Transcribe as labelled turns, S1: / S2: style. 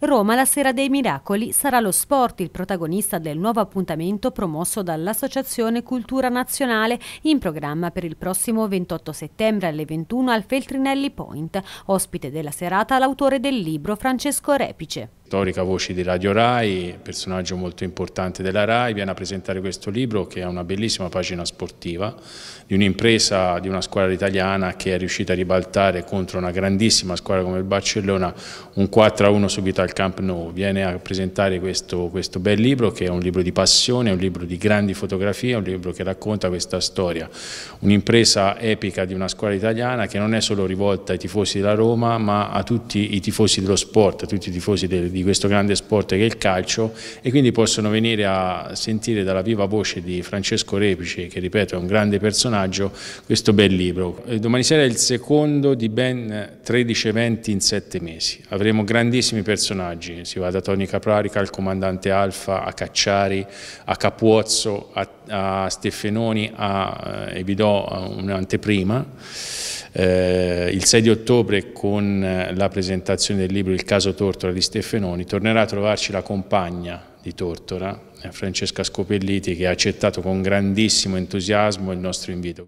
S1: Roma la Sera dei Miracoli sarà lo sport il protagonista del nuovo appuntamento promosso dall'Associazione Cultura Nazionale in programma per il prossimo 28 settembre alle 21 al Feltrinelli Point, ospite della serata l'autore del libro Francesco Repice
S2: storica voce di Radio Rai, personaggio molto importante della Rai, viene a presentare questo libro che è una bellissima pagina sportiva di un'impresa di una squadra italiana che è riuscita a ribaltare contro una grandissima squadra come il Barcellona un 4-1 subito al Camp Nou. Viene a presentare questo, questo bel libro che è un libro di passione, un libro di grandi fotografie, un libro che racconta questa storia. Un'impresa epica di una squadra italiana che non è solo rivolta ai tifosi della Roma ma a tutti i tifosi dello sport, a tutti i tifosi del di questo grande sport che è il calcio e quindi possono venire a sentire dalla viva voce di Francesco Repici, che ripeto è un grande personaggio, questo bel libro. Eh, domani sera è il secondo di ben 13 eventi in 7 mesi. Avremo grandissimi personaggi, si va da Tony Caprarica al comandante Alfa, a Cacciari, a Capuozzo, a, a Steffenoni, a, e vi do un'anteprima eh, il 6 di ottobre con eh, la presentazione del libro Il caso Tortora di Steffenoni, tornerà a trovarci la compagna di Tortora, eh, Francesca Scopelliti, che ha accettato con grandissimo entusiasmo il nostro invito.